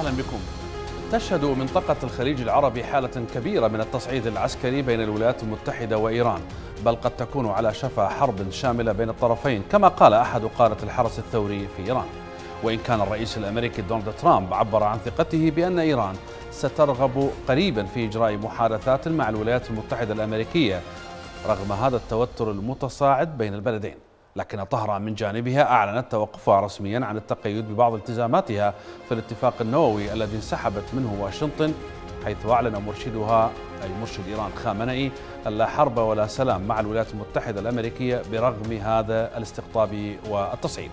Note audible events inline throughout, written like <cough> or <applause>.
أهلا بكم تشهد منطقة الخليج العربي حالة كبيرة من التصعيد العسكري بين الولايات المتحدة وإيران بل قد تكون على شفا حرب شاملة بين الطرفين كما قال أحد قادة الحرس الثوري في إيران وإن كان الرئيس الأمريكي دونالد ترامب عبر عن ثقته بأن إيران سترغب قريبا في إجراء محادثات مع الولايات المتحدة الأمريكية رغم هذا التوتر المتصاعد بين البلدين لكن طهران من جانبها أعلنت توقفها رسميا عن التقيد ببعض التزاماتها في الاتفاق النووي الذي انسحبت منه واشنطن حيث أعلن مرشدها أي مرشد إيران خامنئي أن لا حرب ولا سلام مع الولايات المتحدة الأمريكية برغم هذا الاستقطاب والتصعيد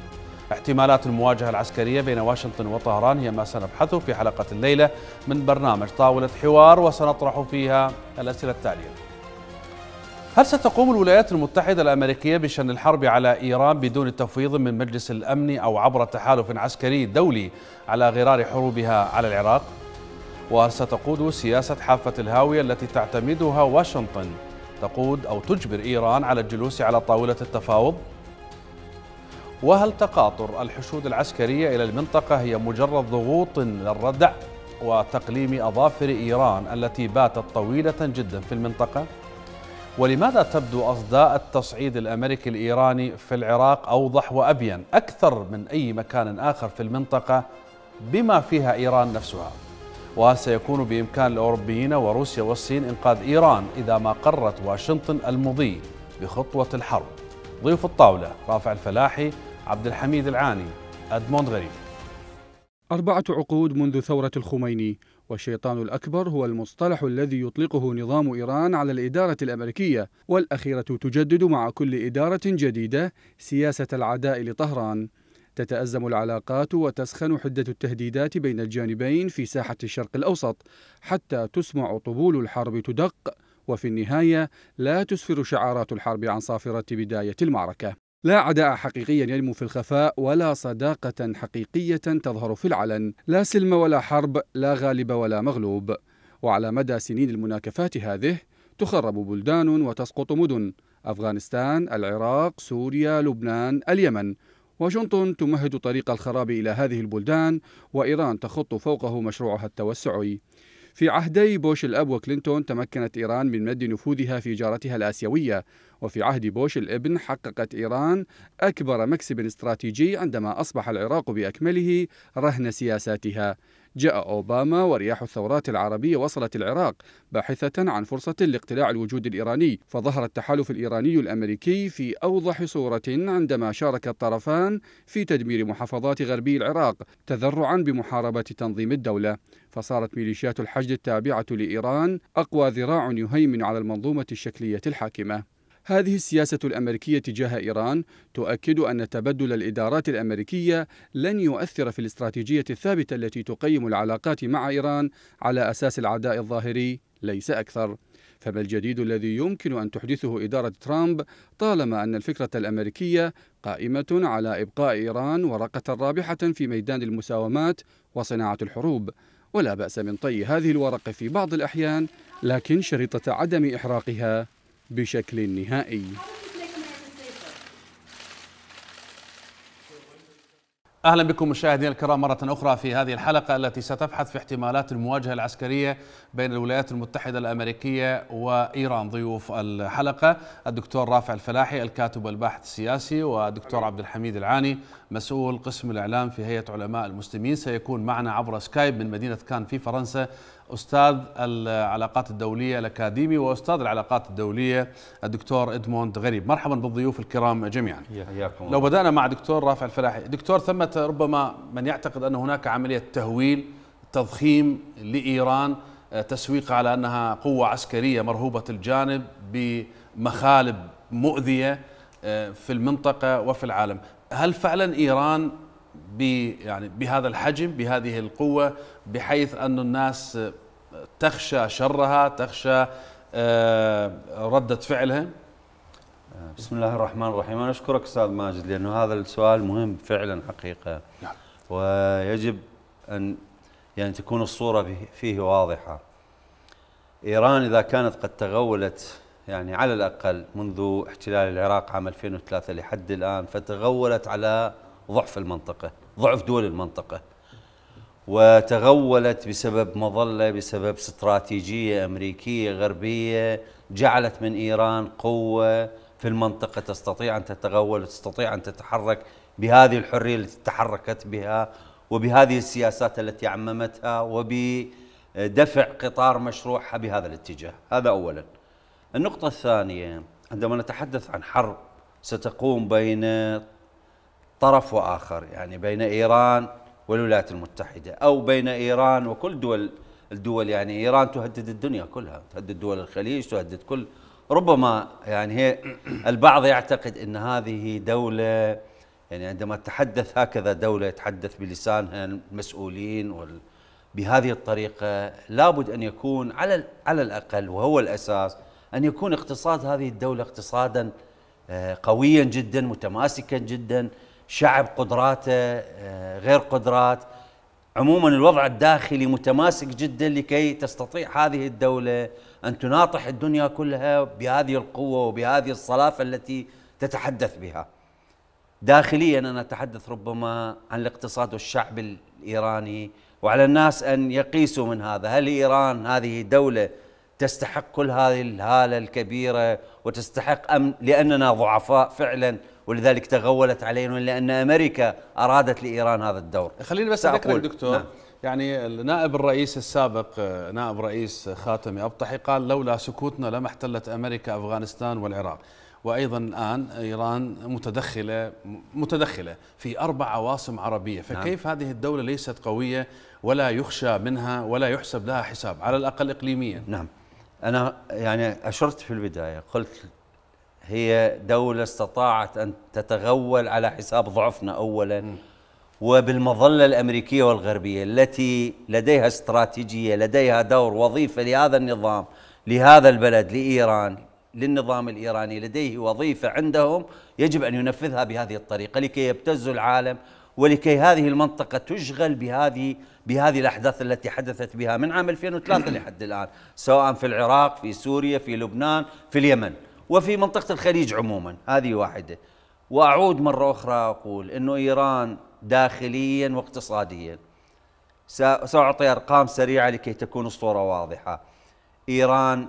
احتمالات المواجهة العسكرية بين واشنطن وطهران هي ما سنبحثه في حلقة الليلة من برنامج طاولة حوار وسنطرح فيها الأسئلة التالية هل ستقوم الولايات المتحدة الأمريكية بشن الحرب على إيران بدون تفويض من مجلس الأمن أو عبر تحالف عسكري دولي على غرار حروبها على العراق؟ وهل ستقود سياسة حافة الهاوية التي تعتمدها واشنطن تقود أو تجبر إيران على الجلوس على طاولة التفاوض؟ وهل تقاطر الحشود العسكرية إلى المنطقة هي مجرد ضغوط للردع وتقليم أظافر إيران التي باتت طويلة جدا في المنطقة؟ ولماذا تبدو أصداء التصعيد الأمريكي الإيراني في العراق أوضح وأبين أكثر من أي مكان آخر في المنطقة بما فيها إيران نفسها وسيكون بإمكان الأوروبيين وروسيا والصين إنقاذ إيران إذا ما قررت واشنطن المضي بخطوة الحرب ضيوف الطاولة رافع الفلاحي عبد الحميد العاني أدموند غريب أربعة عقود منذ ثورة الخميني والشيطان الأكبر هو المصطلح الذي يطلقه نظام إيران على الإدارة الأمريكية والأخيرة تجدد مع كل إدارة جديدة سياسة العداء لطهران تتأزم العلاقات وتسخن حدة التهديدات بين الجانبين في ساحة الشرق الأوسط حتى تسمع طبول الحرب تدق وفي النهاية لا تسفر شعارات الحرب عن صافرة بداية المعركة لا عداء حقيقي ينمو في الخفاء ولا صداقة حقيقية تظهر في العلن لا سلم ولا حرب لا غالب ولا مغلوب وعلى مدى سنين المناكفات هذه تخرب بلدان وتسقط مدن أفغانستان، العراق، سوريا، لبنان، اليمن واشنطن تمهد طريق الخراب إلى هذه البلدان وإيران تخط فوقه مشروعها التوسعي في عهدي بوش الأب وكلينتون تمكنت إيران من مد نفوذها في جارتها الآسيوية وفي عهد بوش الابن حققت إيران أكبر مكسب استراتيجي عندما أصبح العراق بأكمله رهن سياساتها جاء أوباما ورياح الثورات العربية وصلت العراق باحثة عن فرصة لاقتلاع الوجود الإيراني فظهر التحالف الإيراني الأمريكي في أوضح صورة عندما شارك الطرفان في تدمير محافظات غربي العراق تذرعا بمحاربة تنظيم الدولة فصارت ميليشيات الحشد التابعة لإيران أقوى ذراع يهيمن على المنظومة الشكلية الحاكمة هذه السياسة الأمريكية تجاه إيران تؤكد أن تبدل الإدارات الأمريكية لن يؤثر في الاستراتيجية الثابتة التي تقيم العلاقات مع إيران على أساس العداء الظاهري ليس أكثر. فما الجديد الذي يمكن أن تحدثه إدارة ترامب طالما أن الفكرة الأمريكية قائمة على إبقاء إيران ورقة رابحة في ميدان المساومات وصناعة الحروب؟ ولا بأس من طي هذه الورقة في بعض الأحيان لكن شريطة عدم إحراقها بشكل نهائي اهلا بكم مشاهدينا الكرام مره اخرى في هذه الحلقه التي ستبحث في احتمالات المواجهه العسكريه بين الولايات المتحده الامريكيه وايران ضيوف الحلقه الدكتور رافع الفلاحي الكاتب والباحث السياسي والدكتور عبد الحميد العاني مسؤول قسم الاعلام في هيئه علماء المسلمين سيكون معنا عبر سكايب من مدينه كان في فرنسا أستاذ العلاقات الدولية الأكاديمي وأستاذ العلاقات الدولية الدكتور إدموند غريب مرحبا بالضيوف الكرام جميعا حياكم لو بدأنا مع دكتور رافع الفلاحي دكتور ثمة ربما من يعتقد أن هناك عملية تهويل تضخيم لإيران تسويق على أنها قوة عسكرية مرهوبة الجانب بمخالب مؤذية آه، في المنطقة وفي العالم هل فعلا إيران يعني بهذا الحجم بهذه القوة بحيث أن الناس تخشى شرها تخشى آه، ردة فعلها بسم الله الرحمن الرحيم أنا أشكرك أستاذ ماجد لأنه هذا السؤال مهم فعلا حقيقة نعم. ويجب أن يعني تكون الصورة فيه واضحة إيران إذا كانت قد تغولت يعني على الأقل منذ احتلال العراق عام 2003 لحد الآن فتغولت على ضعف المنطقة ضعف دول المنطقة وتغولت بسبب مظلة بسبب استراتيجية أمريكية غربية جعلت من إيران قوة في المنطقة تستطيع أن تتغول تستطيع أن تتحرك بهذه الحرية التي تحركت بها وبهذه السياسات التي عممتها وبدفع قطار مشروعها بهذا الاتجاه هذا أولا النقطة الثانية عندما نتحدث عن حرب ستقوم بين طرف واخر يعني بين ايران والولايات المتحده او بين ايران وكل دول الدول يعني ايران تهدد الدنيا كلها تهدد دول الخليج تهدد كل ربما يعني هي <clears throat> البعض يعتقد ان هذه دوله يعني عندما تحدث هكذا دوله يتحدث بلسانها المسؤولين وال بهذه الطريقه لابد ان يكون على على الاقل وهو الاساس ان يكون اقتصاد هذه الدوله اقتصادا آه، قويا جدا متماسكا جدا شعب قدراته آه، غير قدرات عموما الوضع الداخلي متماسك جدا لكي تستطيع هذه الدولة أن تناطح الدنيا كلها بهذه القوة وبهذه الصلافة التي تتحدث بها داخليا أنا أتحدث ربما عن الاقتصاد والشعب الإيراني وعلى الناس أن يقيسوا من هذا هل إيران هذه دولة تستحق كل هذه الهالة الكبيرة وتستحق ام لأننا ضعفاء فعلا ولذلك تغولت علينا لأن أمريكا أرادت لإيران هذا الدور خليني بس اذكر دكتور نعم. يعني النائب الرئيس السابق نائب رئيس خاتمي أبطحي قال لولا سكوتنا لما احتلت أمريكا أفغانستان والعراق وايضا الان ايران متدخله متدخله في اربع عواصم عربيه، نعم. فكيف نعم. هذه الدوله ليست قويه ولا يخشى منها ولا يحسب لها حساب على الاقل اقليميا؟ نعم. انا يعني اشرت في البدايه قلت هي دولة استطاعت أن تتغول على حساب ضعفنا أولا وبالمظلة الأمريكية والغربية التي لديها استراتيجية لديها دور وظيفة لهذا النظام لهذا البلد لإيران للنظام الإيراني لديه وظيفة عندهم يجب أن ينفذها بهذه الطريقة لكي يبتز العالم ولكي هذه المنطقة تشغل بهذه بهذه الأحداث التي حدثت بها من عام 2003 لحد الآن سواء في العراق في سوريا في لبنان في اليمن وفي منطقة الخليج عموما هذه واحدة وأعود مرة أخرى أقول أنه إيران داخليا واقتصاديا سأعطي أرقام سريعة لكي تكون الصورة واضحة إيران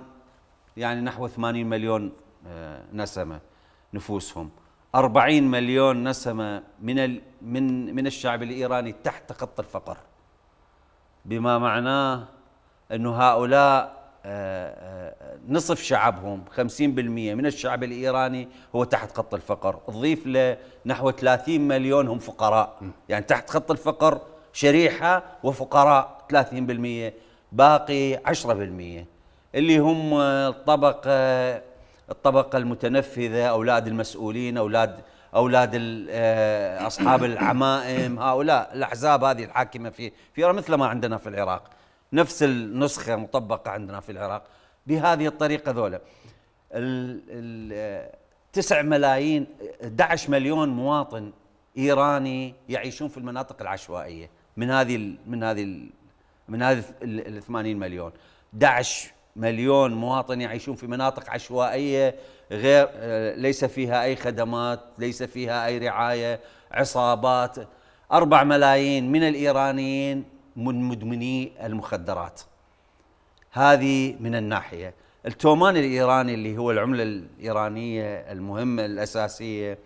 يعني نحو 80 مليون آه، نسمة نفوسهم 40 مليون نسمة من من من الشعب الإيراني تحت خط الفقر بما معناه أن هؤلاء نصف شعبهم 50% من الشعب الإيراني هو تحت خط الفقر تضيف له نحو 30 مليون هم فقراء يعني تحت خط الفقر شريحة وفقراء 30% باقي 10% اللي هم الطبقة الطبقة المتنفذة أولاد المسؤولين أولاد أولاد آه، أصحاب العمائم هؤلاء الأحزاب هذه الحاكمة في في مثل ما عندنا في العراق نفس النسخه مطبقه عندنا في العراق بهذه الطريقه ذولا ال ال 9 ملايين 11 مليون مواطن ايراني يعيشون في المناطق العشوائيه من هذه من هذه من هذه ال 80 مليون 11 مليون مواطن يعيشون في مناطق عشوائيه غير آه، ليس فيها اي خدمات، ليس فيها اي رعايه، عصابات 4 ملايين من الايرانيين من مدمني المخدرات هذه من الناحيه التومان الايراني اللي هو العمله الايرانيه المهمه الاساسيه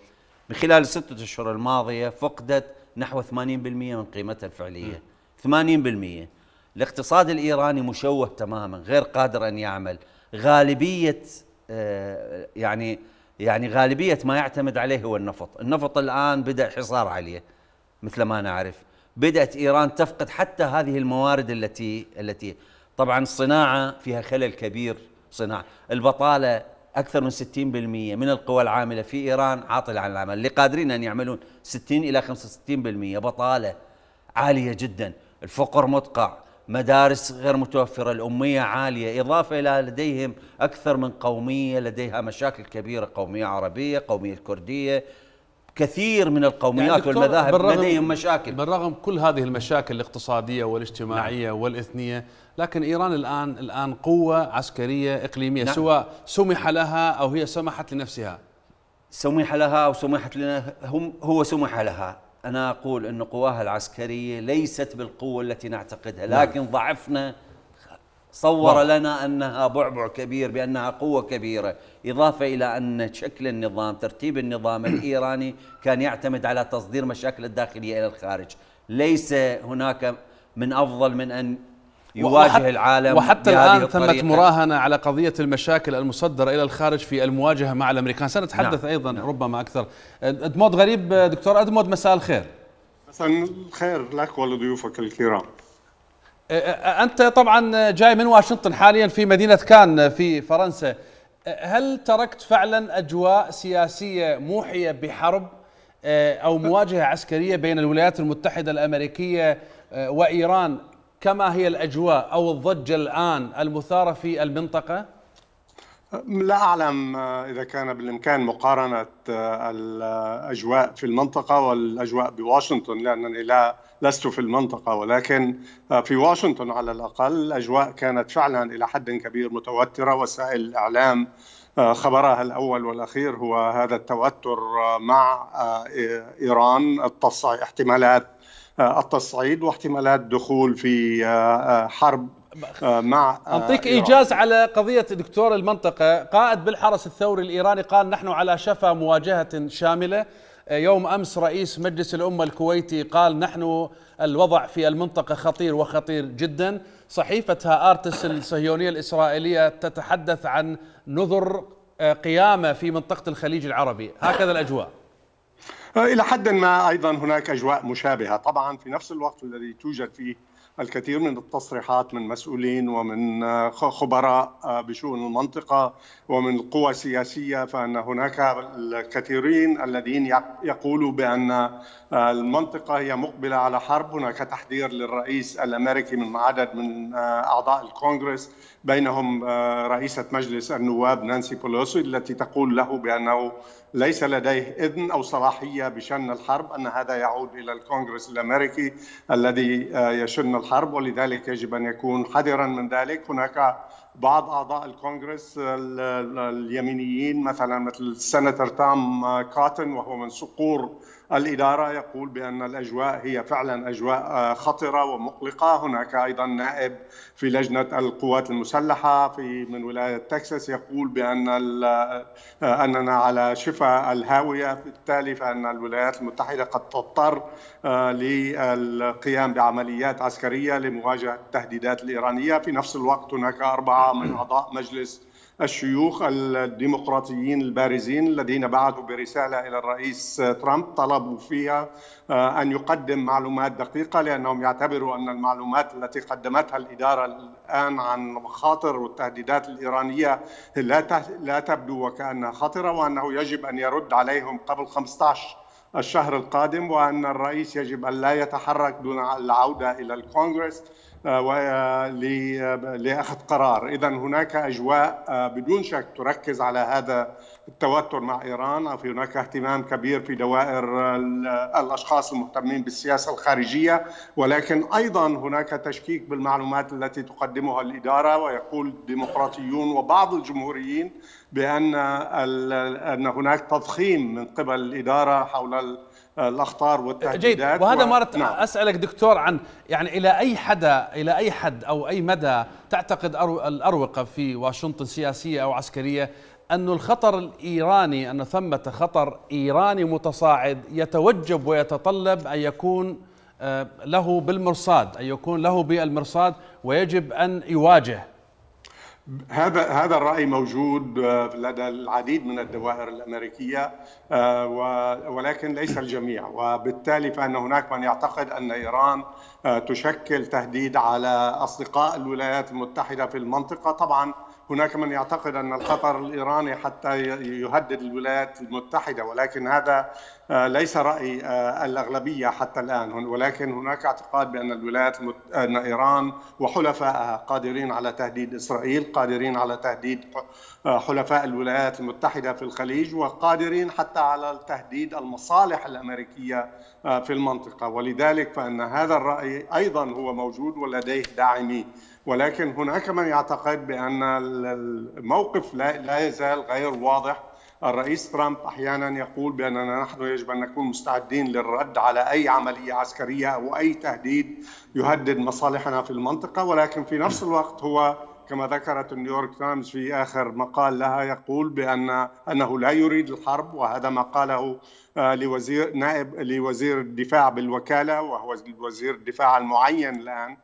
من خلال الستة اشهر الماضيه فقدت نحو 80% من قيمتها الفعليه م. 80% الاقتصاد الايراني مشوه تماما غير قادر ان يعمل غالبيه آه، يعني يعني غالبيه ما يعتمد عليه هو النفط النفط الان بدا حصار عليه مثل ما نعرف بدات ايران تفقد حتى هذه الموارد التي التي طبعا الصناعه فيها خلل كبير صناعه البطاله اكثر من 60% من القوى العامله في ايران عاطله عن العمل اللي قادرين ان يعملون 60 الى 65% بطاله عاليه جدا الفقر مدقع مدارس غير متوفرة الأمية عالية إضافة إلى لديهم أكثر من قومية لديها مشاكل كبيرة قومية عربية قومية كردية كثير من القوميات يعني والمذاهب لديهم مشاكل بالرغم كل هذه المشاكل الاقتصاديه والاجتماعيه نعم. والاثنيه لكن ايران الان الان قوه عسكريه اقليميه نعم. سواء سمح لها او هي سمحت لنفسها سمح لها او سمحت لنا هم هو سمح لها انا اقول ان قواها العسكريه ليست بالقوه التي نعتقدها نعم. لكن نعم. ضعفنا صور واو. لنا أنها بعبع كبير بأنها قوة كبيرة إضافة إلى أن شكل النظام ترتيب النظام <clears throat> الإيراني كان يعتمد على تصدير مشاكل الداخلية إلى الخارج ليس هناك من أفضل من أن يواجه وحت العالم وحتى الآن ثمة مراهنة على قضية المشاكل المصدرة إلى الخارج في المواجهة مع الأمريكان سنتحدث نعم. أيضا نعم. ربما أكثر أدمود غريب دكتور أدمود مساء الخير مساء الخير لك ولضيوفك الكرام أنت طبعا جاي من واشنطن حاليا في مدينة كان في فرنسا هل تركت فعلا أجواء سياسية موحية بحرب آه، أو مواجهة عسكرية بين الولايات المتحدة الأمريكية آه، وإيران كما هي الأجواء أو الضجة الآن المثارة في المنطقة؟ لا أعلم آه، إذا كان بالإمكان مقارنة آه، الأجواء في المنطقة والأجواء بواشنطن لأنني لا لست في المنطقة ولكن آه، في واشنطن على الأقل الأجواء كانت فعلا إلى حد كبير متوترة وسائل الإعلام خبرها الأول والأخير هو هذا التوتر مع إيران التصعيد احتمالات التصعيد واحتمالات دخول في حرب آه، مع أعطيك آه، إيجاز على قضية دكتور المنطقة قائد بالحرس الثوري الإيراني قال نحن على شفا مواجهة شاملة آه، يوم أمس رئيس مجلس الأمة الكويتي قال نحن الوضع في المنطقة خطير وخطير جدا صحيفة هارتس الصهيونية الإسرائيلية تتحدث عن نذر قيامة في منطقة الخليج العربي هكذا الأجواء إلى حد ما أيضا هناك أجواء مشابهة طبعا في نفس الوقت الذي توجد فيه الكثير من التصريحات من مسؤولين ومن آه، خبراء آه، بشؤون المنطقة ومن القوى السياسية فأن هناك الكثيرين الذين يقولوا بأن آه، المنطقة هي مقبلة على حرب هناك تحذير للرئيس الأمريكي من عدد من أعضاء الكونغرس بينهم رئيسة مجلس النواب نانسي بولوسي التي تقول له بأنه ليس لديه إذن أو صلاحية بشن الحرب أن هذا يعود إلى الكونغرس الأمريكي الذي آه، يشن الحرب ولذلك يجب أن يكون حذرا من ذلك هناك بعض أعضاء الكونغرس اليمينيين مثلا مثل السنتر تام آه، كاتن وهو من صقور الإدارة يقول بأن الأجواء هي فعلا أجواء آه، خطرة ومقلقة هناك أيضا نائب في لجنة القوات المسلحة في من ولاية تكساس يقول بأن آه، أننا على شفا الهاوية بالتالي فأن الولايات المتحدة قد تضطر آه، للقيام بعمليات عسكرية لمواجهة التهديدات الإيرانية في نفس الوقت هناك أربعة من أعضاء مجلس الشيوخ الديمقراطيين البارزين الذين بعثوا برسالة إلى الرئيس ترامب طلبوا فيها آه، أن يقدم معلومات دقيقة لأنهم يعتبروا أن المعلومات التي قدمتها الإدارة الآن عن مخاطر والتهديدات الإيرانية لا لا تبدو وكأنها خطرة وأنه يجب أن يرد عليهم قبل 15 الشهر القادم وأن الرئيس يجب أن لا يتحرك دون العودة إلى الكونغرس آه، آه، آه، لاخذ قرار، اذا هناك اجواء بدون شك تركز على هذا التوتر مع ايران، في هناك اهتمام كبير في دوائر الاشخاص المهتمين بالسياسه الخارجيه، ولكن ايضا هناك تشكيك بالمعلومات التي تقدمها الاداره ويقول الديمقراطيون وبعض الجمهوريين بان ان هناك تضخيم من قبل الاداره حول الاخطار والتهديدات جيد. وهذا ما رت... نعم. اسالك دكتور عن يعني الى اي حدا الى اي حد او اي مدى تعتقد الاروقه في واشنطن سياسيه او عسكريه أن الخطر الإيراني أن ثمة خطر إيراني متصاعد يتوجب ويتطلب أن يكون آه، له بالمرصاد أن يكون له بالمرصاد ويجب أن يواجه هذا هذا الراي موجود آه، لدى العديد من الدوائر الامريكيه آه، ولكن ليس الجميع وبالتالي فان هناك من يعتقد ان ايران آه، تشكل تهديد على اصدقاء الولايات المتحده في المنطقه طبعا هناك من يعتقد أن الخطر الإيراني حتى يهدد الولايات المتحدة ولكن هذا آه، ليس رأي آه، الأغلبية حتى الآن ولكن هناك اعتقاد بأن الولايات المت... أن إيران وحلفائها قادرين على تهديد إسرائيل قادرين على تهديد آه، حلفاء الولايات المتحدة في الخليج وقادرين حتى على تهديد المصالح الأمريكية في المنطقة ولذلك فأن هذا الرأي أيضا هو موجود ولديه داعمين ولكن هناك من يعتقد بأن الموقف لا يزال غير واضح الرئيس ترامب احيانا يقول باننا نحن يجب ان نكون مستعدين للرد على اي عمليه عسكريه او اي تهديد يهدد مصالحنا في المنطقه ولكن في نفس الوقت هو كما ذكرت نيويورك تايمز في اخر مقال لها يقول بان انه لا يريد الحرب وهذا ما قاله آه، لوزير نائب لوزير الدفاع بالوكاله وهو وزير الدفاع المعين الان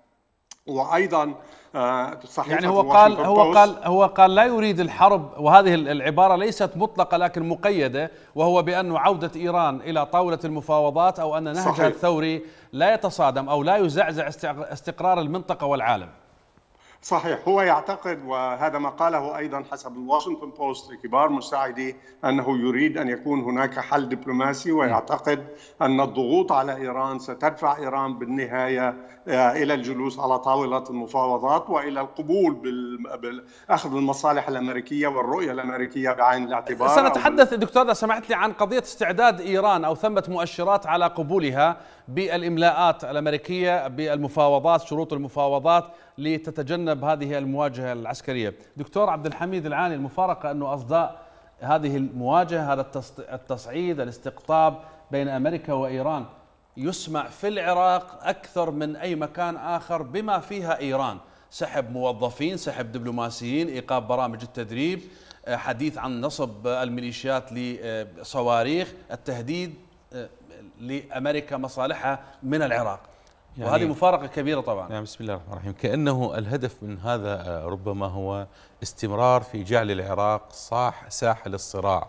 وايضا آه، صحيح يعني هو قال هو قال هو قال لا يريد الحرب وهذه العباره ليست مطلقه لكن مقيده وهو بأن عوده ايران الى طاوله المفاوضات او ان نهجها الثوري لا يتصادم او لا يزعزع استقرار المنطقه والعالم صحيح هو يعتقد وهذا ما قاله ايضا حسب الواشنطن بوست لكبار مساعدي انه يريد ان يكون هناك حل دبلوماسي ويعتقد ان الضغوط على ايران ستدفع ايران بالنهايه آه، الى الجلوس على طاوله المفاوضات والى القبول باخذ المصالح الامريكيه والرؤيه الامريكيه بعين الاعتبار سنتحدث دكتور اذا سمحت لي عن قضيه استعداد ايران او ثمه مؤشرات على قبولها بالإملاءات الأمريكية بالمفاوضات شروط المفاوضات لتتجنب هذه المواجهة العسكرية دكتور عبد الحميد العاني المفارقة أنه أصداء هذه المواجهة هذا التصعيد الاستقطاب بين أمريكا وإيران يسمع في العراق أكثر من أي مكان آخر بما فيها إيران سحب موظفين سحب دبلوماسيين إيقاف برامج التدريب حديث عن نصب الميليشيات لصواريخ التهديد لامريكا مصالحها من العراق يعني وهذه مفارقه كبيره طبعا نعم يعني بسم الله الرحمن الرحيم كانه الهدف من هذا آه، ربما هو استمرار في جعل العراق صاح ساحه للصراع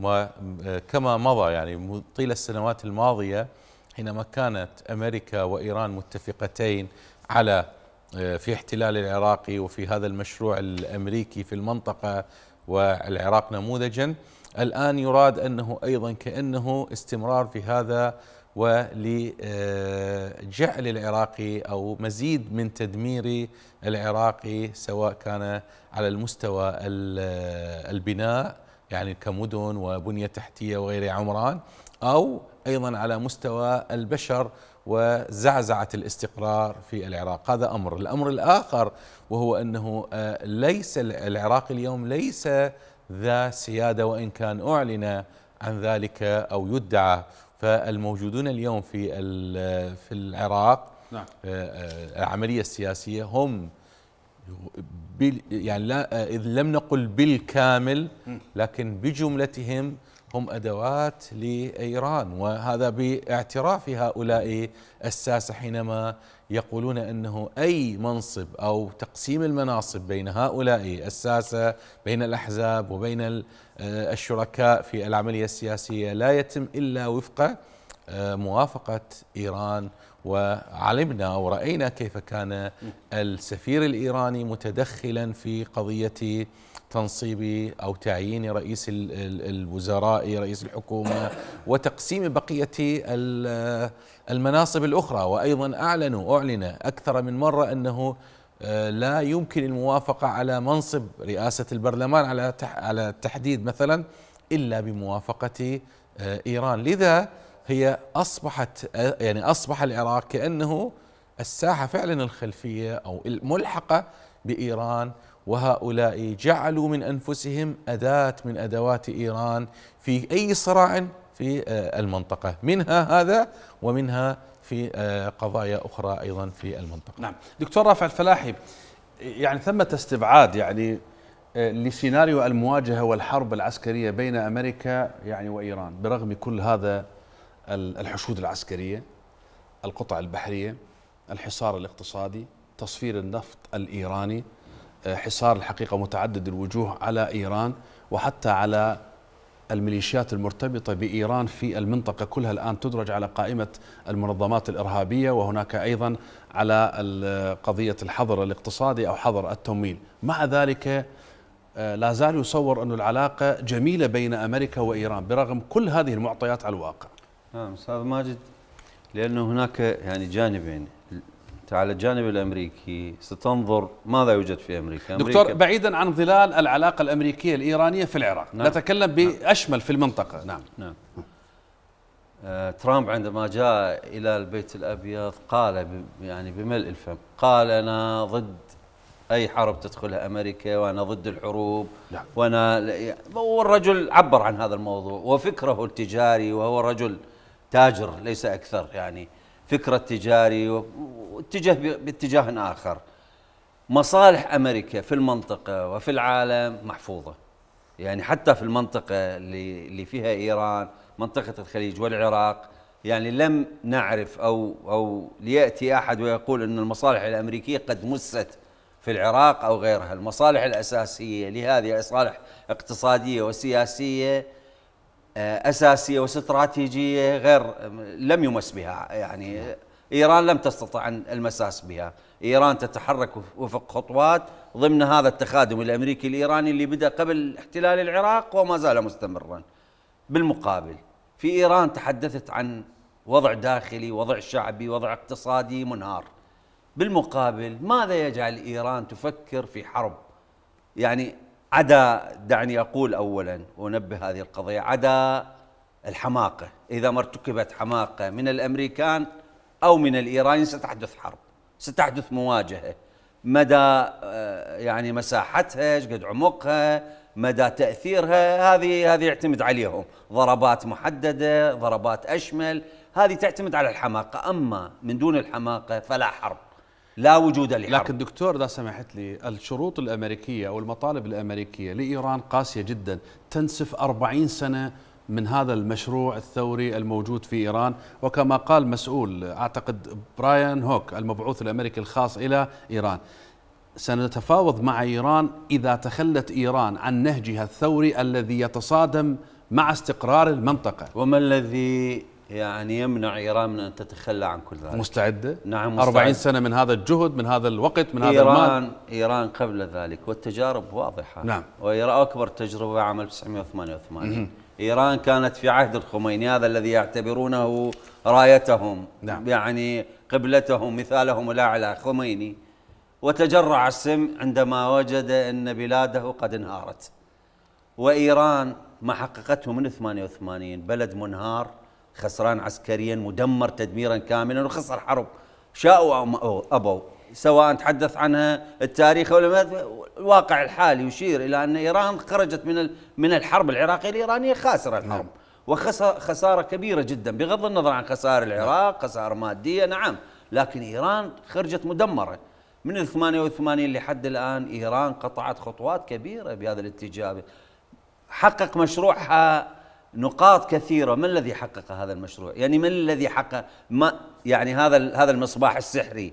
وكما آه، مضى يعني طيل السنوات الماضيه حينما كانت امريكا وايران متفقتين على آه، في احتلال العراقي وفي هذا المشروع الامريكي في المنطقه والعراق نموذجا الآن يراد أنه أيضا كأنه استمرار في هذا ولجعل آه، العراقي أو مزيد من تدمير العراقي سواء كان على المستوى آه، البناء يعني كمدن وبنية تحتية وغير عمران أو أيضا على مستوى البشر وزعزعة الاستقرار في العراق هذا أمر الأمر الآخر وهو أنه آه، ليس العراق اليوم ليس ذا سيادة وإن كان أعلن عن ذلك أو يدعى فالموجودون اليوم في في العراق نعم. آه، آه، العملية السياسية هم يعني لا آه، إذ لم نقل بالكامل لكن بجملتهم هم أدوات لإيران وهذا باعتراف هؤلاء الساسة حينما يقولون انه اي منصب او تقسيم المناصب بين هؤلاء الساسه بين الاحزاب وبين آه، الشركاء في العمليه السياسيه لا يتم الا وفق آه، موافقه ايران وعلمنا وراينا كيف كان السفير الايراني متدخلا في قضيه تنصيب أو تعيين رئيس الوزراء رئيس الحكومة وتقسيم بقية المناصب الأخرى وأيضا أعلنوا أعلن أكثر من مرة أنه آه، لا يمكن الموافقة على منصب رئاسة البرلمان على على التحديد مثلا إلا بموافقة آه، إيران لذا هي أصبحت آه، يعني أصبح العراق كأنه الساحة فعلا الخلفية أو الملحقة بإيران وهؤلاء جعلوا من انفسهم اداه من ادوات ايران في اي صراع في آه، المنطقه، منها هذا ومنها في آه، قضايا اخرى ايضا في المنطقه. نعم، دكتور رافع الفلاحي يعني ثمة استبعاد يعني آه، لسيناريو المواجهه والحرب العسكريه بين امريكا يعني وايران برغم كل هذا الحشود العسكريه القطع البحريه الحصار الاقتصادي تصفير النفط الايراني حصار الحقيقة متعدد الوجوه على إيران وحتى على الميليشيات المرتبطة بإيران في المنطقة كلها الآن تدرج على قائمة المنظمات الإرهابية وهناك أيضا على قضية الحظر الاقتصادي أو حظر التمويل مع ذلك آه، لا زال يصور أن العلاقة جميلة بين أمريكا وإيران برغم كل هذه المعطيات على الواقع نعم أستاذ ماجد لأنه هناك يعني جانبين على الجانب الامريكي ستنظر ماذا يوجد في امريكا, أمريكا دكتور بعيدا عن ظلال العلاقه الامريكيه الايرانيه في العراق نعم نتكلم نعم. باشمل نعم في المنطقه نعم نعم آه، ترامب عندما جاء الى البيت الابيض قال يعني بملء الفم قال انا ضد اي حرب تدخلها امريكا وانا ضد الحروب نعم. وانا والرجل عبر عن هذا الموضوع وفكره التجاري وهو رجل تاجر ليس اكثر يعني فكرة تجاري واتجه باتجاه آخر مصالح أمريكا في المنطقة وفي العالم محفوظة يعني حتى في المنطقة اللي, اللي فيها إيران منطقة الخليج والعراق يعني لم نعرف أو, أو ليأتي أحد ويقول أن المصالح الأمريكية قد مست في العراق أو غيرها المصالح الأساسية لهذه مصالح اقتصادية وسياسية آه، اساسيه واستراتيجيه غير لم يمس بها يعني ايران لم تستطع المساس بها، ايران تتحرك وفق خطوات ضمن هذا التخادم الامريكي الايراني اللي بدا قبل احتلال العراق وما زال مستمرا. بالمقابل في ايران تحدثت عن وضع داخلي، وضع شعبي، وضع اقتصادي منهار. بالمقابل ماذا يجعل ايران تفكر في حرب؟ يعني عدا دعني أقول أولا وأنبه هذه القضية عدا الحماقة إذا ما ارتكبت حماقة من الأمريكان أو من الإيرانيين ستحدث حرب ستحدث مواجهة مدى آه، يعني مساحتها قد عمقها مدى تأثيرها هذه هذه يعتمد عليهم ضربات محددة ضربات أشمل هذه تعتمد على الحماقة أما من دون الحماقة فلا حرب لا وجود لحرب لكن دكتور إذا سمحت لي الشروط الأمريكية أو المطالب الأمريكية لإيران قاسية جدا تنسف 40 سنة من هذا المشروع الثوري الموجود في ايران وكما قال مسؤول اعتقد برايان هوك المبعوث الامريكي الخاص الى ايران سنتفاوض مع ايران اذا تخلت ايران عن نهجها الثوري الذي يتصادم مع استقرار المنطقه وما الذي يعني يمنع ايران من ان تتخلى عن كل ذلك مستعده؟ نعم مستعدة. 40 سنه من هذا الجهد من هذا الوقت من هذا إيران المال ايران قبل ذلك والتجارب واضحه نعم وايران اكبر تجربه عام 1988 ايران كانت في عهد الخميني هذا الذي يعتبرونه رايتهم نعم. يعني قبلتهم مثالهم الاعلى خميني وتجرع السم عندما وجد ان بلاده قد انهارت وايران ما حققته من 88 بلد منهار خسران عسكريا مدمر تدميرا كاملا وخسر حرب شاءوا أو أبوا سواء تحدث عنها التاريخ او الواقع الحالي يشير إلى أن إيران خرجت من من الحرب العراقية الإيرانية خاسرة الحرب نعم. وخسارة خسارة كبيرة جدا بغض النظر عن خسائر نعم. العراق خسارة مادية نعم لكن إيران خرجت مدمرة من ال 88 لحد الآن إيران قطعت خطوات كبيرة بهذا الاتجاه حقق مشروعها نقاط كثيره ما الذي حقق هذا المشروع يعني ما الذي حقق ما يعني هذا هذا المصباح السحري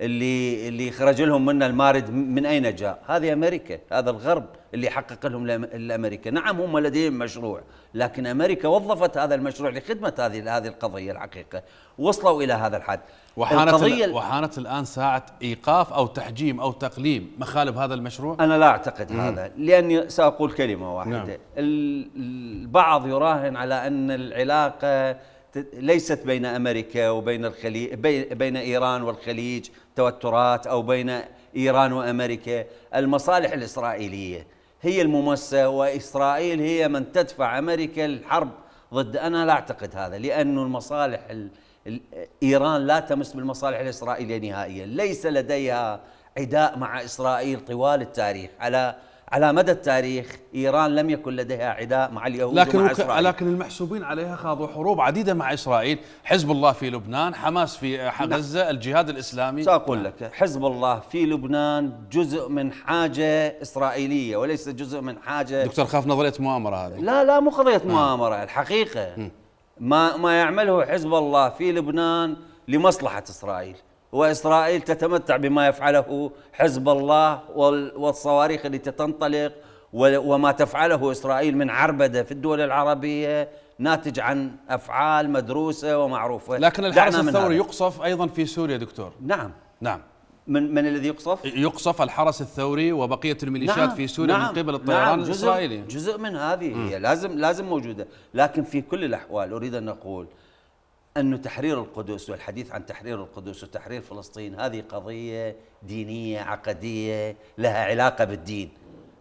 اللي اللي خرج لهم منه المارد من اين جاء؟ هذه امريكا، هذا الغرب اللي حقق لهم الامريكا، نعم هم لديهم مشروع، لكن امريكا وظفت هذا المشروع لخدمه هذه هذه القضيه الحقيقه، وصلوا الى هذا الحد. وحانت وحانت الان ساعه ايقاف او تحجيم او تقليم مخالب هذا المشروع؟ انا لا اعتقد مم. هذا، لاني ساقول كلمه واحده، نعم. البعض يراهن على ان العلاقه ليست بين امريكا وبين الخليج بين ايران والخليج توترات او بين ايران وامريكا المصالح الاسرائيليه هي الممسه واسرائيل هي من تدفع امريكا الحرب ضد انا لا اعتقد هذا لانه المصالح ايران لا تمس بالمصالح الاسرائيليه نهائيا ليس لديها عداء مع اسرائيل طوال التاريخ على على مدى التاريخ إيران لم يكن لديها عداء مع اليهود لكن ومع إسرائيل لكن المحسوبين عليها خاضوا حروب عديدة مع إسرائيل حزب الله في لبنان حماس في نعم. غزة الجهاد الإسلامي سأقول نعم. لك حزب الله في لبنان جزء من حاجة إسرائيلية وليس جزء من حاجة دكتور خاف نظرية مؤامرة هذه لا لا مو قضية نعم. مؤامرة الحقيقة ما ما يعمله حزب الله في لبنان لمصلحة إسرائيل وإسرائيل تتمتع بما يفعله حزب الله والصواريخ التي تنطلق وما تفعله إسرائيل من عربدة في الدول العربية ناتج عن أفعال مدروسة ومعروفة لكن الحرس الثوري يقصف أيضا في سوريا دكتور نعم نعم من من الذي يقصف؟ يقصف الحرس الثوري وبقيه الميليشيات نعم في سوريا نعم من قبل نعم. الطيران نعم الاسرائيلي جزء من هذه هي لازم لازم موجوده، لكن في كل الاحوال اريد ان اقول أن تحرير القدس والحديث عن تحرير القدس وتحرير فلسطين هذه قضية دينية عقدية لها علاقة بالدين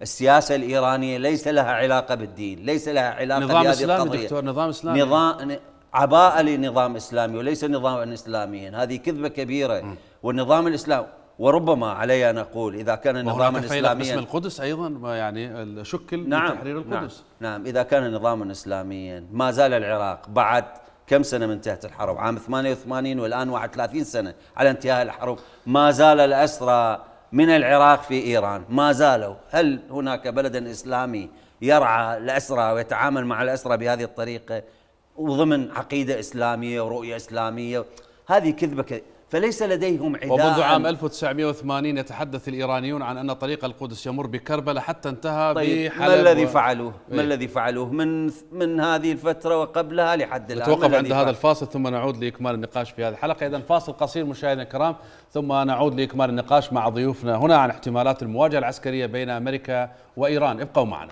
السياسة الإيرانية ليس لها علاقة بالدين ليس لها علاقة نظام بهذه إسلامي القضية دكتور نظام إسلامي نظام عباءة لنظام إسلامي وليس نظام إسلاميا هذه كذبة كبيرة م. والنظام الإسلامي وربما علي أن أقول إذا كان النظام الإسلامي اسم القدس أيضا يعني شكل نعم تحرير القدس نعم, نعم إذا كان نظاما إسلاميا ما زال العراق بعد كم سنة من انتهت الحرب عام 88 والآن 31 سنة على انتهاء الحرب ما زال الأسرى من العراق في إيران ما زالوا هل هناك بلد إسلامي يرعى الأسرى ويتعامل مع الأسرى بهذه الطريقة وضمن عقيدة إسلامية ورؤية إسلامية هذه كذبة فليس لديهم عداء ومنذ عام 1980 يتحدث الإيرانيون عن أن طريق القدس يمر بكربله حتى انتهى طيب بحلب ما الذي و... فعلوه؟ ما إيه. الذي فعلوه من من هذه الفترة وقبلها لحد الآن نتوقف عند هذا الفاصل ثم نعود لإكمال النقاش في هذه الحلقة إذا فاصل قصير مشاهدينا الكرام ثم نعود لإكمال النقاش مع ضيوفنا هنا عن احتمالات المواجهة العسكرية بين أمريكا وإيران ابقوا معنا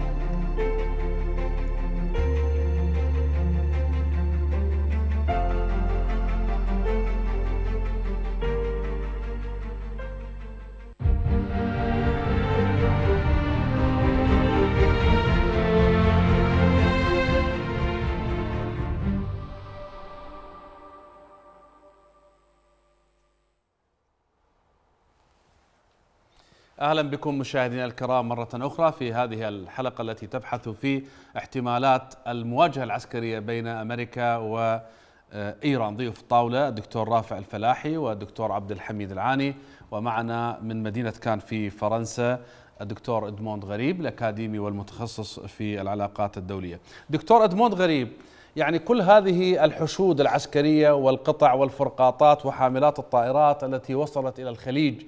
اهلا بكم مشاهدينا الكرام مره اخرى في هذه الحلقه التي تبحث في احتمالات المواجهه العسكريه بين امريكا وايران ضيوف الطاوله الدكتور رافع الفلاحي والدكتور عبد الحميد العاني ومعنا من مدينه كان في فرنسا الدكتور ادموند غريب الاكاديمي والمتخصص في العلاقات الدوليه. دكتور ادموند غريب يعني كل هذه الحشود العسكريه والقطع والفرقاطات وحاملات الطائرات التي وصلت الى الخليج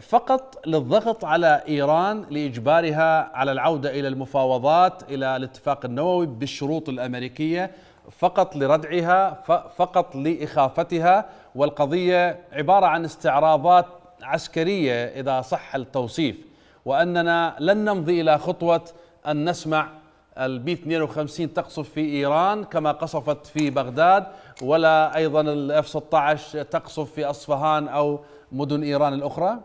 فقط للضغط على ايران لاجبارها على العوده الى المفاوضات الى الاتفاق النووي بالشروط الامريكيه فقط لردعها فقط لاخافتها والقضيه عباره عن استعراضات عسكريه اذا صح التوصيف واننا لن نمضي الى خطوه ان نسمع البي 52 تقصف في ايران كما قصفت في بغداد ولا ايضا الاف 16 تقصف في اصفهان او مدن إيران الأخرى؟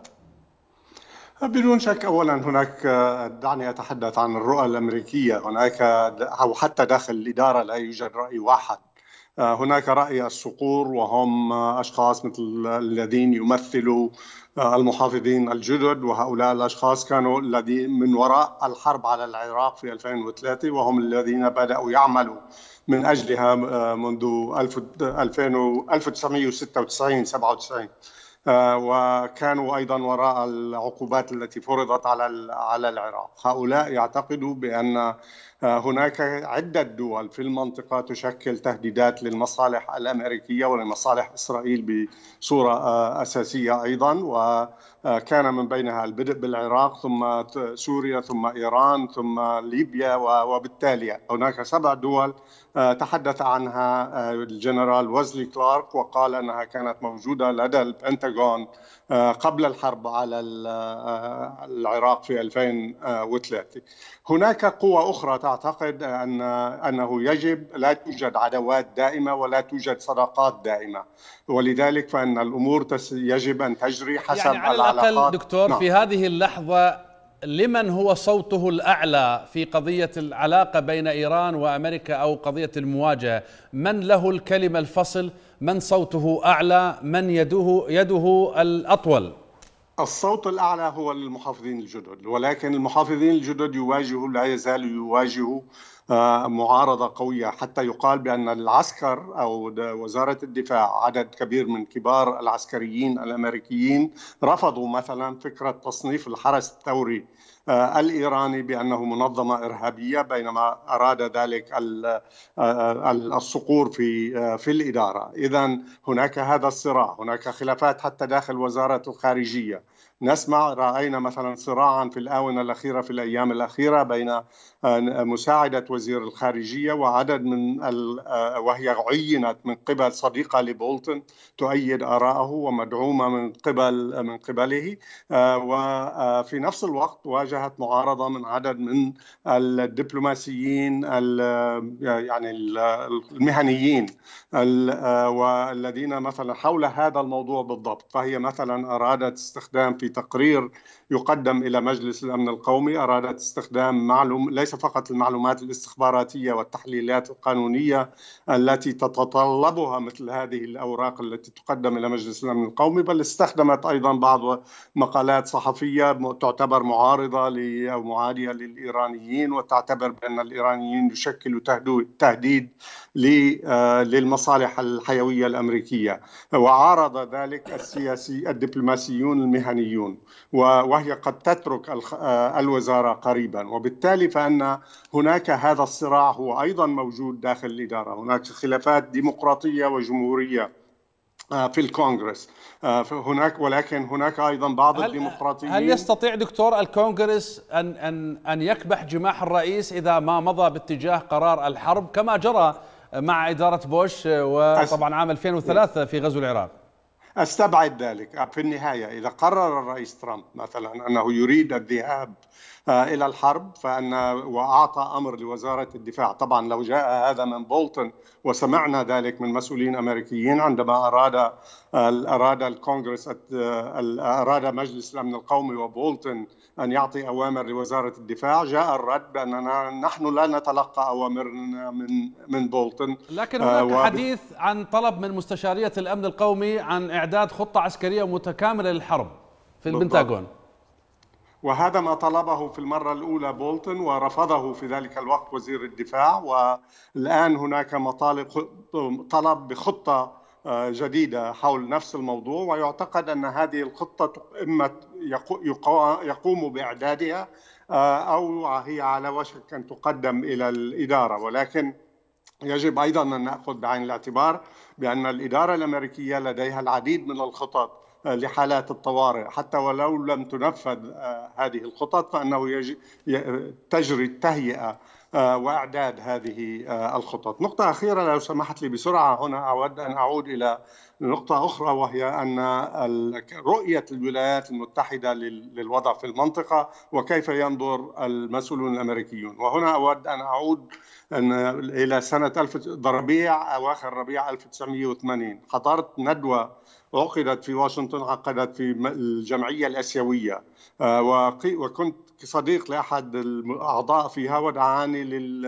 بدون شك اولا هناك آه، دعني اتحدث عن الرؤى الامريكيه هناك او حتى داخل الاداره لا يوجد راي واحد آه، هناك راي الصقور وهم آه، اشخاص مثل الذين يمثلوا المحافظين الجدد وهؤلاء الاشخاص كانوا الذين من وراء الحرب على العراق في 2003 وهم الذين بداوا يعملوا من اجلها منذ 1996 97 آه، وكانوا ايضا وراء العقوبات التي فرضت على على العراق هؤلاء يعتقدوا بان آه، هناك عده دول في المنطقه تشكل تهديدات للمصالح الامريكيه ولمصالح اسرائيل بصوره آه، اساسيه ايضا و آه، كان من بينها البدء بالعراق ثم سوريا ثم ايران ثم ليبيا وبالتالي هناك سبع دول آه، تحدث عنها آه، الجنرال وزلي كلارك وقال انها كانت موجوده لدى البنتاغون آه، قبل الحرب على آه، العراق في 2003 هناك قوى أخرى تعتقد أن أنه يجب لا توجد عداوات دائمة ولا توجد صداقات دائمة ولذلك فإن الأمور يجب أن تجري حسب يعني على العلاقات الأقل دكتور نعم. في هذه اللحظة لمن هو صوته الأعلى في قضية العلاقة بين إيران وأمريكا أو قضية المواجهة من له الكلمة الفصل من صوته أعلى من يده, يده الأطول الصوت الأعلى هو للمحافظين الجدد ولكن المحافظين الجدد يواجهوا لا يزالوا يواجهوا آه، معارضة قوية حتى يقال بأن العسكر أو وزارة الدفاع عدد كبير من كبار العسكريين الأمريكيين رفضوا مثلا فكرة تصنيف الحرس الثوري آه، الايراني بانه منظمه ارهابيه بينما اراد ذلك آه، الصقور في آه، في الاداره، اذا هناك هذا الصراع، هناك خلافات حتى داخل وزاره الخارجيه، نسمع راينا مثلا صراعا في الاونه الاخيره في الايام الاخيره بين مساعده وزير الخارجيه وعدد من ال... وهي عينت من قبل صديقه لبولتون تؤيد اراءه ومدعومه من قبل من قبله وفي نفس الوقت واجه واجهت معارضه من عدد من الدبلوماسيين يعني المهنيين والذين مثلا حول هذا الموضوع بالضبط فهي مثلا ارادت استخدام في تقرير يقدم الى مجلس الامن القومي ارادت استخدام معلوم ليس فقط المعلومات الاستخباراتيه والتحليلات القانونيه التي تتطلبها مثل هذه الاوراق التي تقدم الى مجلس الامن القومي بل استخدمت ايضا بعض مقالات صحفيه تعتبر معارضه أو معادية للإيرانيين وتعتبر بأن الإيرانيين يشكلوا تهديد آه، للمصالح الحيوية الأمريكية وعارض ذلك السياسي الدبلوماسيون المهنيون وهي قد تترك آه، الوزارة قريبا وبالتالي فأن هناك هذا الصراع هو أيضا موجود داخل الإدارة هناك خلافات ديمقراطية وجمهورية آه، في الكونغرس آه، هناك ولكن هناك ايضا بعض هل الديمقراطيين هل يستطيع دكتور الكونغرس ان ان ان يكبح جماح الرئيس اذا ما مضى باتجاه قرار الحرب كما جرى مع اداره بوش آه، وطبعا عام 2003 في غزو العراق؟ استبعد ذلك في النهايه اذا قرر الرئيس ترامب مثلا انه يريد الذهاب آه، الى الحرب فان واعطى امر لوزاره الدفاع طبعا لو جاء هذا من بولتون وسمعنا ذلك من مسؤولين امريكيين عندما اراد آه، اراد الكونغرس آه، اراد مجلس الامن القومي وبولتون أن يعطي أوامر لوزارة الدفاع جاء الرد بأننا نحن لا نتلقى أوامرنا من من بولتن لكن آه، هناك و... حديث عن طلب من مستشارية الأمن القومي عن إعداد خطة عسكرية متكاملة للحرب في البنتاغون وهذا ما طلبه في المرة الأولى بولتن ورفضه في ذلك الوقت وزير الدفاع والآن هناك مطالب طلب بخطة آه، جديدة حول نفس الموضوع ويعتقد أن هذه الخطة إما يقوم بإعدادها آه، أو هي على وشك أن تقدم إلى الإدارة ولكن يجب أيضا أن نأخذ بعين الاعتبار بأن الإدارة الأمريكية لديها العديد من الخطط آه، لحالات الطوارئ حتى ولو لم تنفذ هذه الخطط فانه يجري تجري التهيئه آه، واعداد هذه آه، الخطط. نقطه اخيره لو سمحت لي بسرعه هنا اود ان اعود الى نقطه اخرى وهي ان رؤيه الولايات المتحده للوضع في المنطقه وكيف ينظر المسؤولون الامريكيون وهنا اود ان اعود أن الى سنه ربيع اواخر ربيع 1980 حضرت ندوه عقدت في واشنطن عقدت في الجمعية الآسيوية آه، وكنت صديق لأحد الأعضاء فيها ودعاني لل...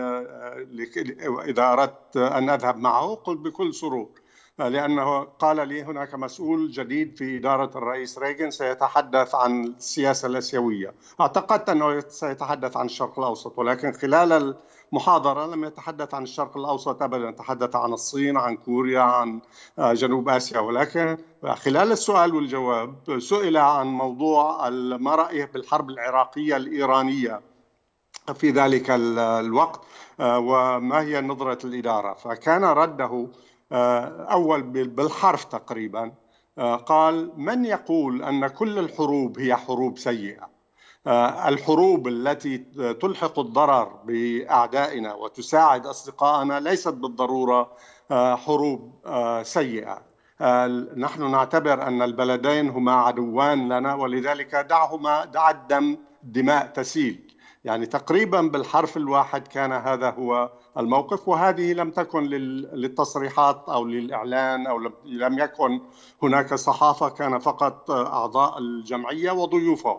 إذا أردت أن أذهب معه قلت بكل سرور آه، لأنه قال لي هناك مسؤول جديد في إدارة الرئيس ريغن سيتحدث عن السياسة الآسيوية اعتقدت أنه سيتحدث عن الشرق الأوسط ولكن خلال محاضرة لم يتحدث عن الشرق الأوسط أبدا تحدث عن الصين عن كوريا عن آه، جنوب آسيا ولكن خلال السؤال والجواب سئل عن موضوع ما رأيه بالحرب العراقية الإيرانية في ذلك الوقت آه، وما هي نظرة الإدارة فكان رده آه، أول بالحرف تقريبا قال من يقول أن كل الحروب هي حروب سيئة آه، الحروب التي تلحق الضرر باعدائنا وتساعد اصدقائنا ليست بالضروره آه، حروب آه، سيئه نحن نعتبر ان البلدين هما عدوان لنا ولذلك دعهما دع الدم دماء تسيل يعني تقريبا بالحرف الواحد كان هذا هو الموقف وهذه لم تكن للتصريحات او للاعلان او لم يكن هناك صحافه كان فقط اعضاء الجمعيه وضيوفهم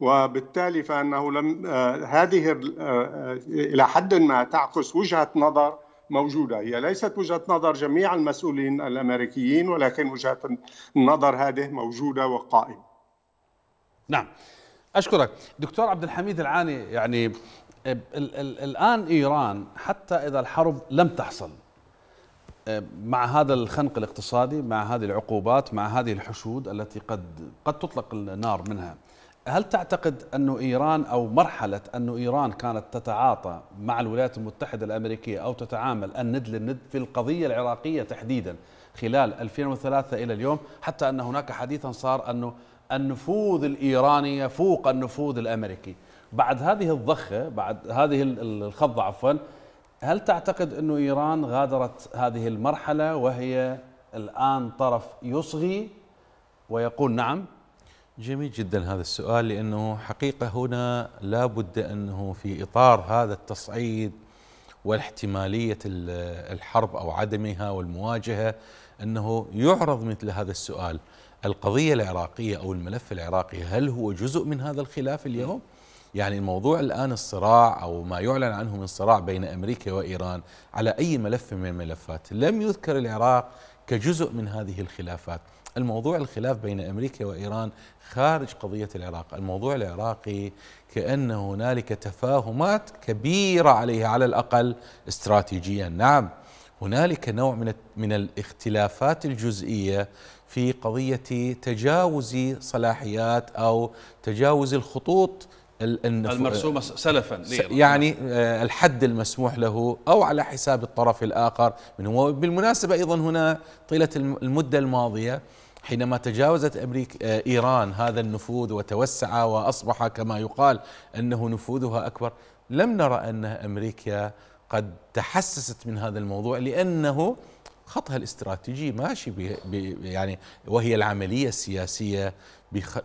وبالتالي فانه لم آه، هذه آه، آه، الى حد ما تعكس وجهه نظر موجوده هي ليست وجهه نظر جميع المسؤولين الامريكيين ولكن وجهه النظر هذه موجوده وقائمه نعم اشكرك دكتور عبد الحميد العاني يعني الـ الـ الان ايران حتى اذا الحرب لم تحصل مع هذا الخنق الاقتصادي مع هذه العقوبات مع هذه الحشود التي قد قد تطلق النار منها هل تعتقد أن إيران أو مرحلة أن إيران كانت تتعاطى مع الولايات المتحدة الأمريكية أو تتعامل الند للند في القضية العراقية تحديدا خلال 2003 إلى اليوم حتى أن هناك حديثا صار أنه النفوذ الإيراني يفوق النفوذ الأمريكي بعد هذه الضخة بعد هذه الخضة عفوا هل تعتقد أن إيران غادرت هذه المرحلة وهي الآن طرف يصغي ويقول نعم جميل جدا هذا السؤال لأنه حقيقة هنا لا بد أنه في إطار هذا التصعيد والاحتمالية الحرب أو عدمها والمواجهة أنه يعرض مثل هذا السؤال القضية العراقية أو الملف العراقي هل هو جزء من هذا الخلاف اليوم؟ يعني الموضوع الآن الصراع أو ما يعلن عنه من صراع بين أمريكا وإيران على أي ملف من الملفات لم يذكر العراق كجزء من هذه الخلافات الموضوع الخلاف بين امريكا وايران خارج قضيه العراق، الموضوع العراقي كان هنالك تفاهمات كبيره عليها على الاقل استراتيجيا، نعم هنالك نوع من من الاختلافات الجزئيه في قضيه تجاوز صلاحيات او تجاوز الخطوط المرسومة سلفا يعني آه، الحد المسموح له أو على حساب الطرف الآخر هو بالمناسبة أيضا هنا طيلة المدة الماضية حينما تجاوزت أمريكا آه، إيران هذا النفوذ وتوسع وأصبح كما يقال أنه نفوذها أكبر لم نرى أن أمريكا قد تحسست من هذا الموضوع لأنه خطها الاستراتيجي ماشي بي بي يعني وهي العمليه السياسيه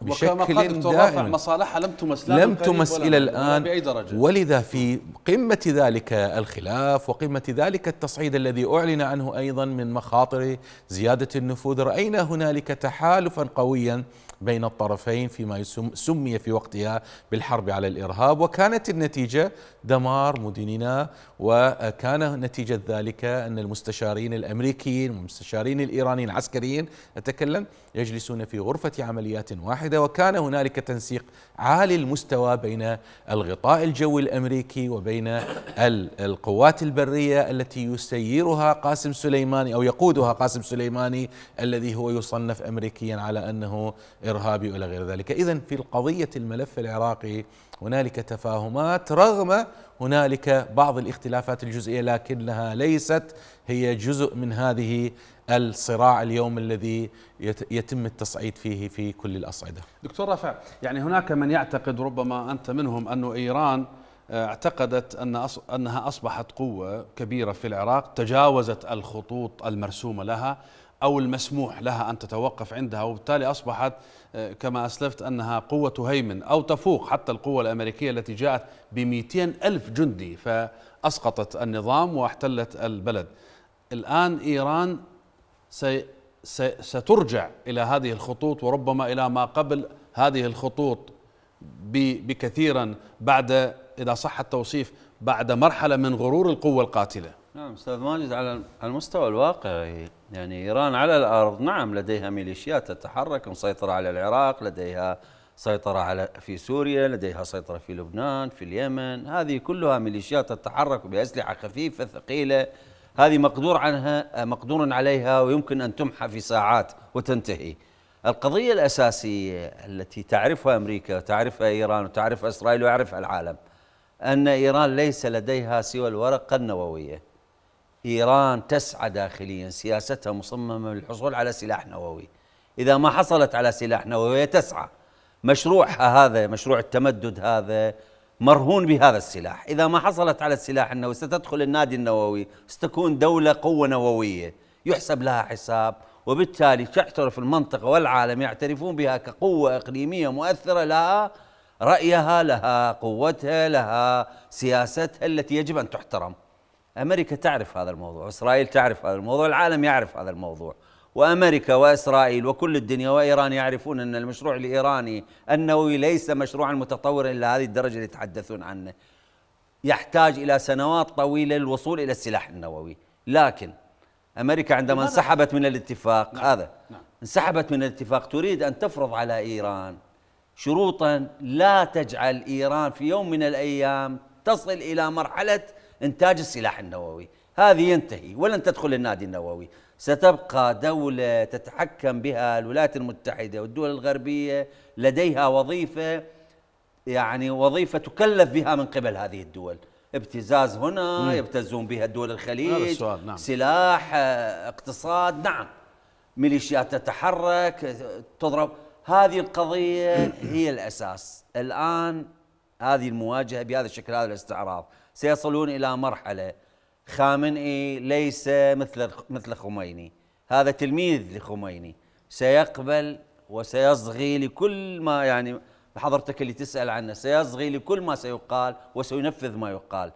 بشكل دائم مصالحها لم تمس لم تمس الى الان بأي درجة. ولذا في قمه ذلك الخلاف وقمه ذلك التصعيد الذي اعلن عنه ايضا من مخاطر زياده النفوذ راينا هنالك تحالفا قويا بين الطرفين فيما سمي في وقتها بالحرب على الإرهاب وكانت النتيجة دمار مدننا وكان نتيجة ذلك أن المستشارين الأمريكيين والمستشارين الإيرانيين العسكريين أتكلم يجلسون في غرفة عمليات واحدة وكان هنالك تنسيق عالي المستوى بين الغطاء الجوي الأمريكي وبين القوات البرية التي يسيرها قاسم سليماني أو يقودها قاسم سليماني الذي هو يصنف أمريكيا على أنه إرهابي والى غير ذلك إذا في القضية الملف العراقي هنالك تفاهمات رغم هنالك بعض الاختلافات الجزئية لكنها ليست هي جزء من هذه الصراع اليوم الذي يتم التصعيد فيه في كل الأصعدة دكتور رفع يعني هناك من يعتقد ربما أنت منهم أن إيران آه، اعتقدت أن أنها أصبحت قوة كبيرة في العراق تجاوزت الخطوط المرسومة لها أو المسموح لها أن تتوقف عندها وبالتالي أصبحت كما أسلفت أنها قوة هيمن أو تفوق حتى القوة الأمريكية التي جاءت ب ألف جندي فأسقطت النظام واحتلت البلد الآن إيران سي سترجع إلى هذه الخطوط وربما إلى ما قبل هذه الخطوط بكثيرا بعد إذا صح التوصيف بعد مرحلة من غرور القوة القاتلة نعم أستاذ ماجد على المستوى الواقعي يعني إيران على الأرض نعم لديها ميليشيات تتحرك مسيطرة على العراق لديها سيطرة على في سوريا لديها سيطرة في لبنان في اليمن هذه كلها ميليشيات تتحرك بأسلحة خفيفة ثقيلة هذه مقدور عنها مقدور عليها ويمكن أن تمحى في ساعات وتنتهي القضية الأساسية التي تعرفها أمريكا وتعرفها إيران وتعرفها إسرائيل ويعرفها العالم أن إيران ليس لديها سوى الورقة النووية إيران تسعى داخليا سياستها مصممة للحصول على سلاح نووي إذا ما حصلت على سلاح نووي تسعى مشروعها هذا مشروع التمدد هذا مرهون بهذا السلاح إذا ما حصلت على السلاح النووي ستدخل النادي النووي ستكون دولة قوة نووية يحسب لها حساب وبالتالي تعترف المنطقة والعالم يعترفون بها كقوة إقليمية مؤثرة لها رأيها لها قوتها لها سياستها التي يجب أن تحترم أمريكا تعرف هذا الموضوع إسرائيل تعرف هذا الموضوع العالم يعرف هذا الموضوع وأمريكا وإسرائيل وكل الدنيا وإيران يعرفون أن المشروع الإيراني النووي ليس مشروعا متطورا إلى هذه الدرجة اللي يتحدثون عنه يحتاج إلى سنوات طويلة للوصول إلى السلاح النووي لكن أمريكا عندما انسحبت من الاتفاق نعم. هذا نعم. انسحبت من الاتفاق تريد أن تفرض على إيران شروطا لا تجعل إيران في يوم من الأيام تصل إلى مرحلة إنتاج السلاح النووي هذه ينتهي ولن تدخل النادي النووي ستبقى دولة تتحكم بها الولايات المتحدة والدول الغربية لديها وظيفة يعني وظيفة تكلف بها من قبل هذه الدول ابتزاز هنا مم. يبتزون بها دول الخليج نعم. سلاح آه، اقتصاد نعم ميليشيات تتحرك تضرب هذه القضية هي الأساس الآن هذه المواجهة بهذا الشكل هذا الاستعراض سيصلون إلى مرحلة خامنئي ليس مثل مثل خميني هذا تلميذ لخميني سيقبل وسيصغي لكل ما يعني حضرتك اللي تسأل عنه سيصغي لكل ما سيقال وسينفذ ما يقال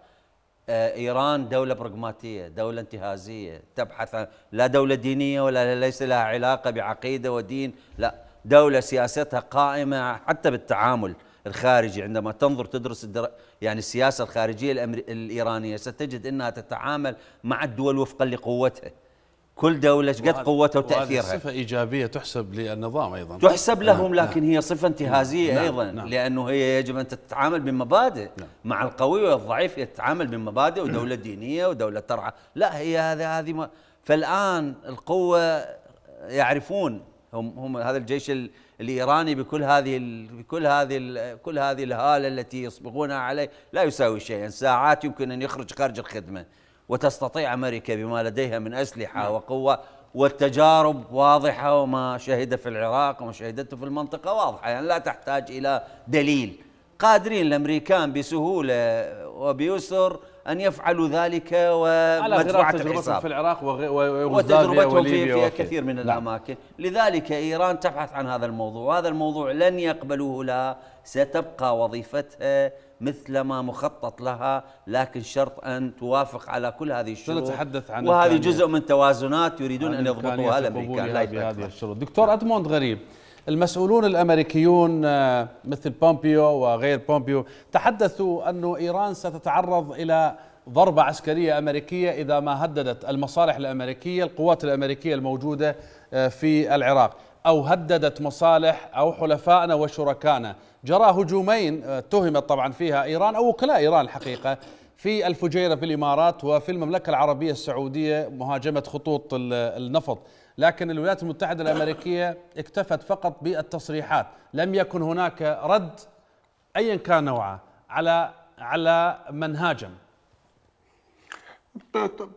آه، ايران دوله برغماتيه، دوله انتهازيه، تبحث عن لا دوله دينيه ولا ليس لها علاقه بعقيده ودين، لا، دوله سياستها قائمه حتى بالتعامل الخارجي عندما تنظر تدرس الدر... يعني السياسة الخارجية الأمر... الإيرانية ستجد أنها تتعامل مع الدول وفقا لقوتها كل دولة قد قوتها وتأثيرها صفة إيجابية تحسب للنظام أيضا تحسب نعم، لهم نعم لكن نعم هي صفة انتهازية نعم أيضا نعم لأنه هي يجب أن تتعامل بمبادئ نعم مع القوي والضعيف يتعامل بمبادئ ودولة دينية ودولة ترعى لا هي هذه هذه ما فالآن القوة يعرفون هم هم هذا الجيش الايراني بكل هذه بكل هذه كل هذه الهاله التي يصبغونها عليه لا يساوي شيئا ساعات يمكن ان يخرج خارج الخدمه وتستطيع امريكا بما لديها من اسلحه نعم. وقوه والتجارب واضحه وما شهد في العراق وما شهدته في المنطقه واضحه يعني لا تحتاج الى دليل قادرين الامريكان بسهوله وبيسر أن يفعلوا ذلك ومدفوعة الحساب في العراق وتجربتهم في, في كثير من لا. نعم. الأماكن لذلك إيران تبحث عن هذا الموضوع وهذا الموضوع لن يقبلوه لا ستبقى وظيفتها مثل ما مخطط لها لكن شرط أن توافق على كل هذه الشروط سنتحدث عن وهذه جزء من توازنات يريدون أن يضبطوها الأمريكان لا بهذه الشروط دكتور أدموند غريب المسؤولون الامريكيون آه، مثل بومبيو وغير بومبيو تحدثوا أن ايران ستتعرض الى ضربة عسكرية أمريكية إذا ما هددت المصالح الأمريكية القوات الأمريكية الموجودة آه، في العراق أو هددت مصالح أو حلفائنا وشركائنا جرى هجومين آه، اتهمت طبعا فيها إيران أو وكلاء إيران الحقيقة في الفجيرة في الامارات وفي المملكة العربية السعودية مهاجمة خطوط النفط لكن الولايات المتحدة الأمريكية اكتفت فقط بالتصريحات لم يكن هناك رد أيا كان نوعه على على من هاجم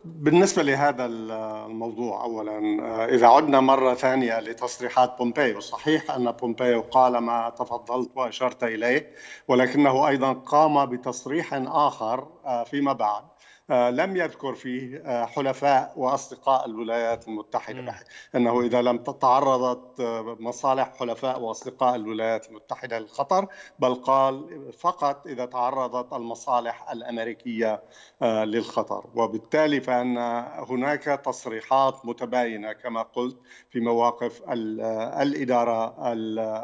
بالنسبة لهذا الموضوع أولا إذا عدنا مرة ثانية لتصريحات بومبيو صحيح أن بومبيو قال ما تفضلت وأشرت إليه ولكنه أيضا قام بتصريح آخر آه، فيما بعد آه، لم يذكر فيه آه، حلفاء واصدقاء الولايات المتحده م. انه اذا لم تتعرضت مصالح حلفاء واصدقاء الولايات المتحده للخطر بل قال فقط اذا تعرضت المصالح الامريكيه للخطر وبالتالي فان هناك تصريحات متباينه كما قلت في مواقف الاداره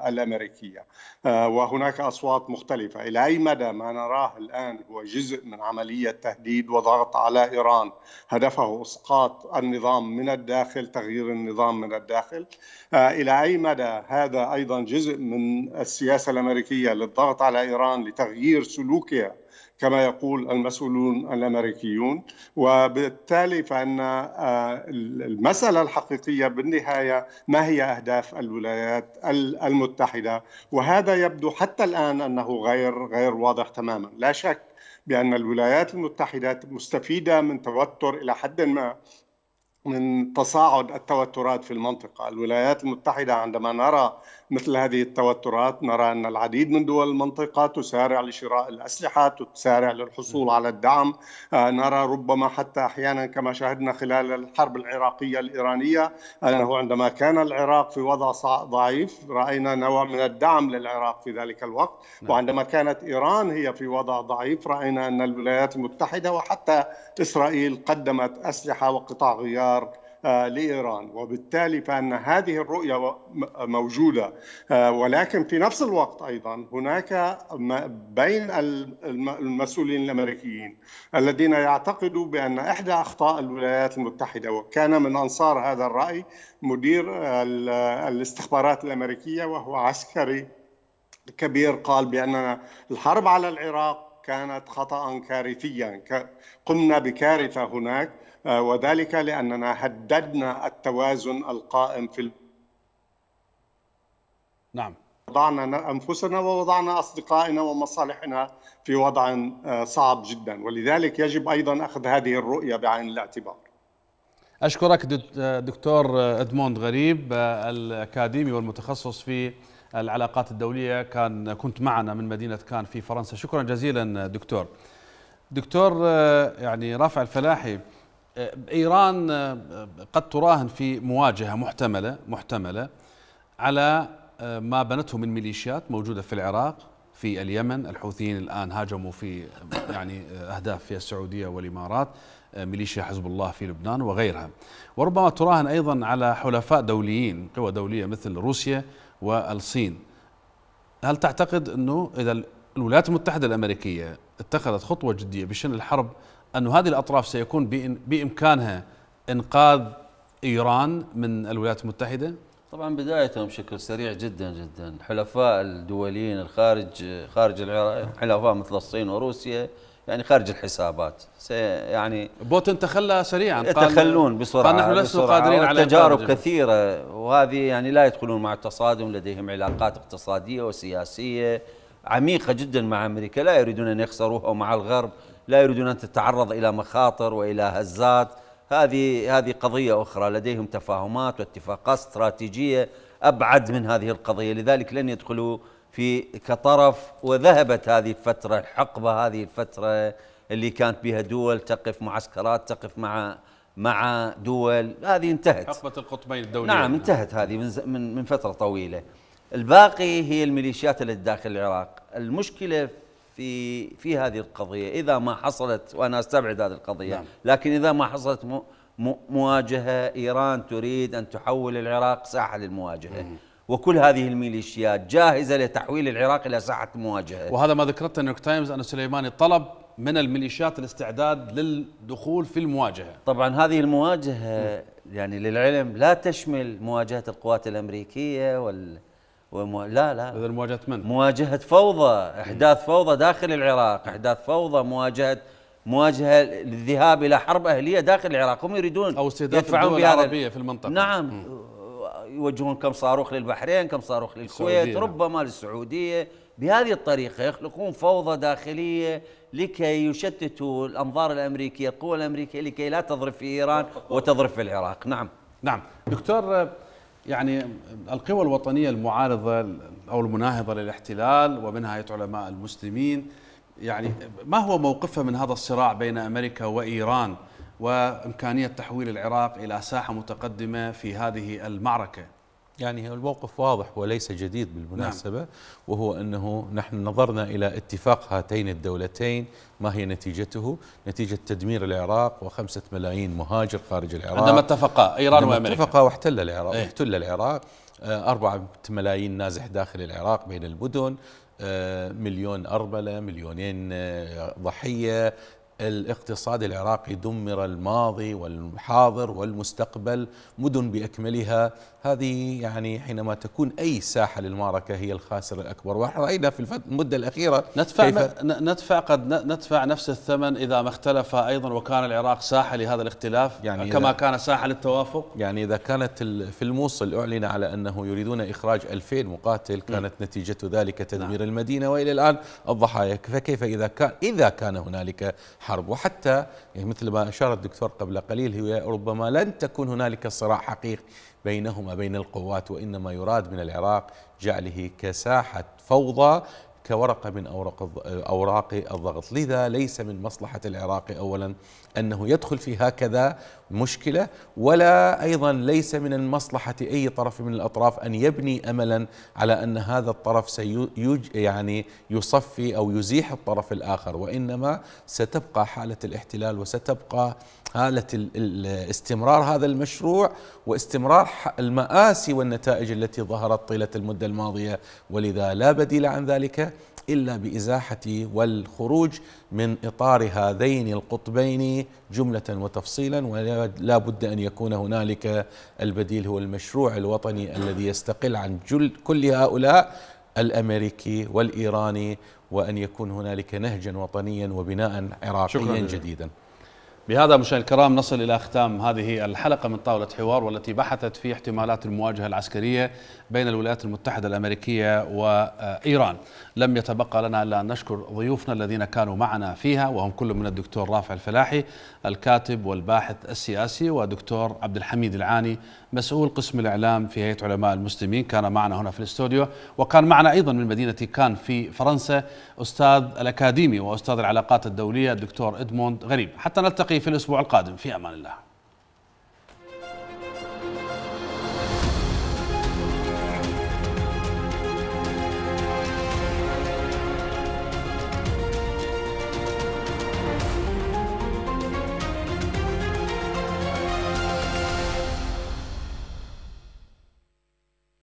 الامريكيه وهناك اصوات مختلفه الى اي مدى ما نراه الان هو جزء من عملية تهديد وضغط على إيران هدفه إسقاط النظام من الداخل تغيير النظام من الداخل آه، إلى أي مدى هذا أيضا جزء من السياسة الأمريكية للضغط على إيران لتغيير سلوكها كما يقول المسؤولون الامريكيون وبالتالي فان آه، المساله الحقيقيه بالنهايه ما هي اهداف الولايات المتحده وهذا يبدو حتى الان انه غير غير واضح تماما لا شك بأن الولايات المتحدة مستفيدة من توتر إلى حد ما من تصاعد التوترات في المنطقة الولايات المتحدة عندما نرى مثل هذه التوترات نرى أن العديد من دول المنطقة تسارع لشراء الأسلحة تسارع للحصول على الدعم آه، نرى ربما حتى أحيانا كما شاهدنا خلال الحرب العراقية الإيرانية أنه عندما كان العراق في وضع ضعيف رأينا نوع من الدعم للعراق في ذلك الوقت نعم. وعندما كانت إيران هي في وضع ضعيف رأينا أن الولايات المتحدة وحتى إسرائيل قدمت أسلحة وقطع غيار آه، لايران وبالتالي فان هذه الرؤيه موجوده آه، ولكن في نفس الوقت ايضا هناك بين المسؤولين الامريكيين الذين يعتقدوا بان احدى اخطاء الولايات المتحده وكان من انصار هذا الراي مدير الاستخبارات الامريكيه وهو عسكري كبير قال بان الحرب على العراق كانت خطا كارثيا قمنا بكارثه هناك آه، وذلك لأننا هددنا التوازن القائم في نعم وضعنا أنفسنا ووضعنا أصدقائنا ومصالحنا في وضع آه، صعب جدا ولذلك يجب أيضا أخذ هذه الرؤية بعين الاعتبار أشكرك دكتور آه، أدموند غريب الأكاديمي والمتخصص في العلاقات الدولية كان كنت معنا من مدينة كان في فرنسا شكرا جزيلا دكتور دكتور يعني رافع الفلاحي ايران آه، قد تراهن في مواجهه محتمله محتمله على آه، ما بنته من ميليشيات موجوده في العراق في اليمن الحوثيين الان هاجموا في آه، يعني اهداف في السعوديه والامارات ميليشيا حزب الله في لبنان وغيرها وربما تراهن ايضا على حلفاء دوليين قوى دوليه مثل روسيا والصين هل تعتقد انه اذا الولايات المتحده الامريكيه اتخذت خطوه جديه بشان الحرب أن هذه الأطراف سيكون بإمكانها إنقاذ إيران من الولايات المتحدة؟ طبعا بداية بشكل سريع جدا جدا حلفاء الدوليين الخارج خارج العراق حلفاء مثل الصين وروسيا يعني خارج الحسابات يعني بوتين تخلى سريعا يتخلون بسرعه نحن لسنا قادرين على تجارب كثيره وهذه يعني لا يدخلون مع التصادم لديهم علاقات اقتصاديه وسياسيه عميقه جدا مع امريكا لا يريدون ان يخسروها ومع الغرب لا يريدون أن تتعرض إلى مخاطر وإلى هزات هذه هذه قضية أخرى لديهم تفاهمات واتفاقات استراتيجية أبعد من هذه القضية لذلك لن يدخلوا في كطرف وذهبت هذه الفترة الحقبة هذه الفترة اللي كانت بها دول تقف معسكرات تقف مع مع دول هذه انتهت حقبة القطبين الدولية نعم انتهت هذه من من من فترة طويلة الباقي هي الميليشيات اللي داخل العراق المشكلة في في هذه القضيه اذا ما حصلت وانا استبعد هذه القضيه نعم. لكن اذا ما حصلت مواجهه ايران تريد ان تحول العراق ساحه للمواجهه مم. وكل هذه الميليشيات جاهزه لتحويل العراق الى ساحه مواجهه وهذا ما ذكرته نيويورك تايمز ان سليماني طلب من الميليشيات الاستعداد للدخول في المواجهه طبعا هذه المواجهه مم. يعني للعلم لا تشمل مواجهه القوات الامريكيه وال ومو... لا لا اذا مواجهه من؟ مواجهه فوضى، احداث فوضى داخل العراق، احداث فوضى، مواجهه مواجهه للذهاب الى حرب اهليه داخل العراق، هم يريدون او استهداف الدول العربيه في المنطقه نعم م. يوجهون كم صاروخ للبحرين، كم صاروخ للكويت، ربما للسعوديه، بهذه الطريقه يخلقون فوضى داخليه لكي يشتتوا الانظار الامريكيه، القوى الامريكيه لكي لا تضرب في ايران وتضرب في العراق، نعم. نعم، دكتور يعني القوى الوطنية المعارضة أو المناهضة للاحتلال ومنها هيئة علماء المسلمين يعني ما هو موقفها من هذا الصراع بين أمريكا وإيران وإمكانية تحويل العراق إلى ساحة متقدمة في هذه المعركة؟ يعني الموقف واضح وليس جديد بالمناسبة نعم. وهو أنه نحن نظرنا إلى اتفاق هاتين الدولتين ما هي نتيجته نتيجة تدمير العراق وخمسة ملايين مهاجر خارج العراق عندما اتفقا إيران عندما وأمريكا اتفقا واحتل العراق ايه؟ احتل العراق آه، أربعة ملايين نازح داخل العراق بين المدن آه، مليون أرملة مليونين آه، ضحية الاقتصاد العراقي دمر الماضي والحاضر والمستقبل مدن باكملها هذه يعني حينما تكون اي ساحه للمعركه هي الخاسر الاكبر وراينا في المده الاخيره ندفع كيف ندفع قد ندفع نفس الثمن اذا ما اختلف ايضا وكان العراق ساحه لهذا الاختلاف يعني كما كان ساحه للتوافق يعني اذا كانت في الموصل اعلن على انه يريدون اخراج 2000 مقاتل كانت نتيجه ذلك تدمير نعم. المدينه والى الان الضحايا فكيف اذا كان اذا كان هنالك حرب وحتى يعني مثل ما أشار الدكتور قبل قليل هي ربما لن تكون هنالك صراع حقيقي بينهما بين القوات وإنما يراد من العراق جعله كساحة فوضى كورقة من أوراق أوراق الضغط لذا ليس من مصلحة العراق أولا أنه يدخل في هكذا مشكلة ولا أيضا ليس من المصلحة أي طرف من الأطراف أن يبني أملا على أن هذا الطرف سيج يعني يصفي أو يزيح الطرف الآخر وإنما ستبقى حالة الاحتلال وستبقى حالة استمرار هذا المشروع واستمرار المآسي والنتائج التي ظهرت طيلة المدة الماضية ولذا لا بديل عن ذلك إلا بإزاحة والخروج من إطار هذين القطبين جملة وتفصيلا ولا بد أن يكون هنالك البديل هو المشروع الوطني الذي يستقل عن جل كل هؤلاء الأمريكي والإيراني وأن يكون هنالك نهجا وطنيا وبناء عراقيا جديدا بهذا مشاهدينا الكرام نصل إلى ختام هذه الحلقة من طاولة حوار والتي بحثت في احتمالات المواجهة العسكرية بين الولايات المتحدة الأمريكية وإيران لم يتبقى لنا إلا أن نشكر ضيوفنا الذين كانوا معنا فيها وهم كل من الدكتور رافع الفلاحي الكاتب والباحث السياسي ودكتور عبد الحميد العاني مسؤول قسم الإعلام في هيئة علماء المسلمين كان معنا هنا في الاستوديو وكان معنا أيضا من مدينة كان في فرنسا أستاذ الأكاديمي وأستاذ العلاقات الدولية الدكتور إدموند غريب حتى نلتقي في الأسبوع القادم في أمان الله